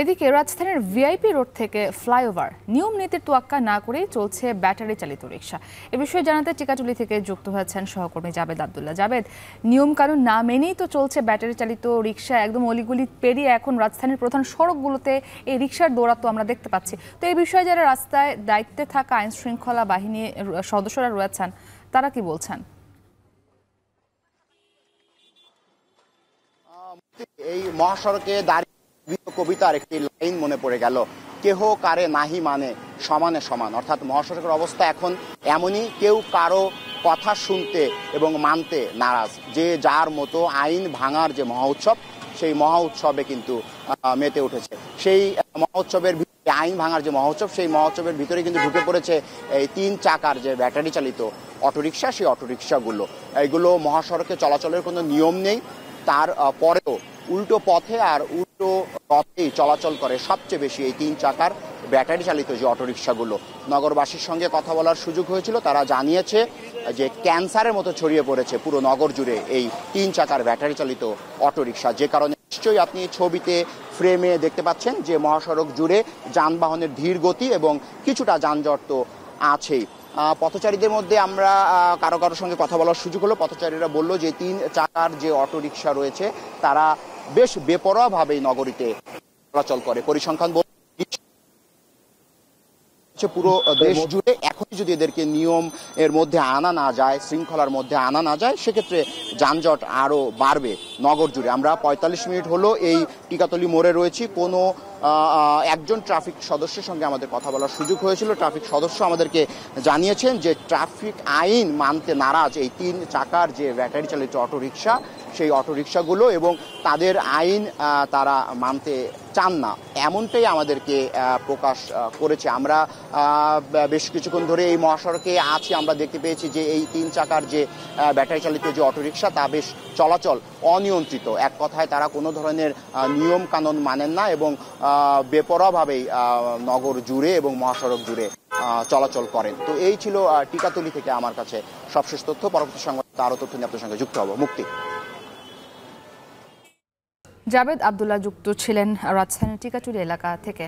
এদিকে রাজধানীর VIP road থেকে ফ্লাইওভার নিয়ম নীতির তোয়াক্কা না করেই চলছে ব্যাটারি চালিত রিক্সা এ বিষয়ে জানাতে চিকাটুলি থেকে যুক্ত হয়েছেন সহকর্মী জাবেদ আবদুল্লাহ জাবেদ নিয়ম কানুন না মেনেই তো চলছে ব্যাটারি চালিত রিক্সা একদম অলিগুলি পেরিয়ে এখন রাজধানীর প্রধান সড়কগুলোতে এই রিক্সার দৌড়াত্ম আমরা দেখতে পাচ্ছি তো এই বিষয়ে যারা রাস্তায় দায়িত্বে থাকা আইন শৃঙ্খলা বাহিনী সদস্যরা রয়েছেন তারা কি বলছেন এই মহাসড়কে দাঁড়িয়ে কবিতার একটি লাইন মনে পড়ে গেল কেহ কারে নাহি মানে সমানে সমান অর্থাৎ মহাসড়কের অবস্থা এখন এমনই কেউ কারো কথা শুনতে এবং মানতে নারাজ যে যার মতো আইন ভাঙার যে মহা উৎসব সেই মহা উৎসবে কিন্তু মেতে উঠেছে সেই মহোৎসবের আইন ভাঙার যে মহোৎসব সেই মহোৎসবের ভিতরে কিন্তু ঢুকে পড়েছে এই তিন চাকার যে ব্যাটারি চালিত অটোরিকশা সেই অটোরিকশাগুলো এগুলো মহাসড়কে চলাচলের কোনো নিয়ম নেই তার পরেও উল্টো পথে আর উল্টো টো পথেই চলাচল করে সবচেয়ে বেশি এই তিন চাকার ব্যাটারি চালিত যে অটোরিকশাগুলো নগরবাসীর সঙ্গে কথা বলার সুযোগ হয়েছিল তারা জানিয়েছে যে ক্যান্সারের মতো ছড়িয়ে পড়েছে পুরো নগর জুড়ে এই তিন চাকার ব্যাটারি চালিত অটোরিকশা যে কারণে নিশ্চয়ই আপনি ছবিতে ফ্রেমে দেখতে পাচ্ছেন যে মহাসড়ক জুড়ে যানবাহনের ধীর গতি এবং কিছুটা যানজট তো আছেই পথচারীদের মধ্যে আমরা কারো কারোর সঙ্গে কথা বলার সুযোগ হলো পথচারীরা বলল যে তিন চাকার যে অটোরিকশা রয়েছে তারা বেশ বেপরোয়া ভাবেই নগরীতে চলাচল করে পরিসংখ্যান হচ্ছে পুরো দেশ জুড়ে এখনই যদি এদেরকে নিয়ম এর মধ্যে আনা না যায় শৃঙ্খলার মধ্যে আনা না যায় সেক্ষেত্রে যানজট আরও বাড়বে নগর জুড়ে আমরা পঁয়তাল্লিশ মিনিট হলো এই টিকাতলি মোড়ে রয়েছি কোনো একজন ট্রাফিক সদস্যের সঙ্গে আমাদের কথা বলার সুযোগ হয়েছিল ট্রাফিক সদস্য আমাদেরকে জানিয়েছেন যে ট্রাফিক আইন মানতে নারাজ এই তিন চাকার যে ব্যাটারি চালিত অটোরিকশা সেই অটোরিকশাগুলো এবং তাদের আইন তারা মানতে চান না এমনটাই আমাদেরকে প্রকাশ করেছে আমরা বেশ কিছুক্ষণ ধরে এই মহাসড়কে আছি আমরা দেখতে পেয়েছি যে এই তিন চাকার যে ব্যাটারি চালিত যে অটোরিকশা তা বেশ চলাচল অনিয়ন্ত্রিত এক কথায় তারা কোনো ধরনের নিয়ম কানুন মানেন না এবং বেপরাভাবেই নগর জুড়ে এবং মহাসড়ক জুড়ে চলাচল করেন তো এই ছিল টিকাতলি থেকে আমার কাছে সবশেষ তথ্য পরবর্তী সংবাদ আরও তথ্য নিয়ে আপনার সঙ্গে যুক্ত হবো মুক্তি জাবেদ আবদুল্লাহ যুক্ত ছিলেন রাজধানীর টিকাচুরি এলাকা থেকে